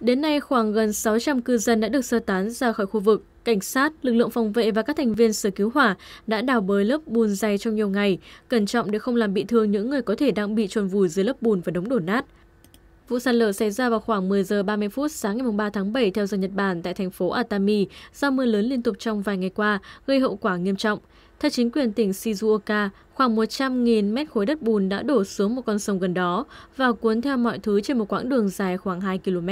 Đến nay, khoảng gần 600 cư dân đã được sơ tán ra khỏi khu vực. Cảnh sát, lực lượng phòng vệ và các thành viên sở cứu hỏa đã đào bới lớp bùn dày trong nhiều ngày, cẩn trọng để không làm bị thương những người có thể đang bị trôn vùi dưới lớp bùn và đống đổ nát. Vụ sạt lở xảy ra vào khoảng 10 giờ 30 phút sáng ngày 3 tháng 7 theo giờ Nhật Bản tại thành phố Atami do mưa lớn liên tục trong vài ngày qua, gây hậu quả nghiêm trọng. Theo chính quyền tỉnh Shizuoka, khoảng 100.000 mét khối đất bùn đã đổ xuống một con sông gần đó và cuốn theo mọi thứ trên một quãng đường dài khoảng 2 km.